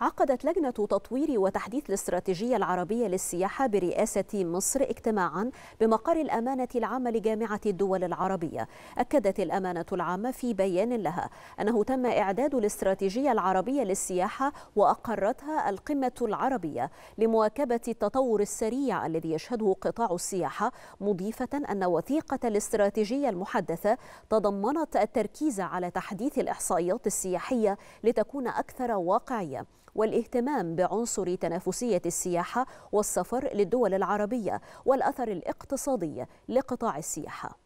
عقدت لجنة تطوير وتحديث الاستراتيجية العربية للسياحة برئاسة مصر اجتماعا بمقر الأمانة العامة لجامعة الدول العربية أكدت الأمانة العامة في بيان لها أنه تم إعداد الاستراتيجية العربية للسياحة وأقرتها القمة العربية لمواكبة التطور السريع الذي يشهده قطاع السياحة مضيفة أن وثيقة الاستراتيجية المحدثة تضمنت التركيز على تحديث الإحصائيات السياحية لتكون أكثر واقعية والاهتمام بعنصر تنافسية السياحة والسفر للدول العربية والأثر الاقتصادي لقطاع السياحة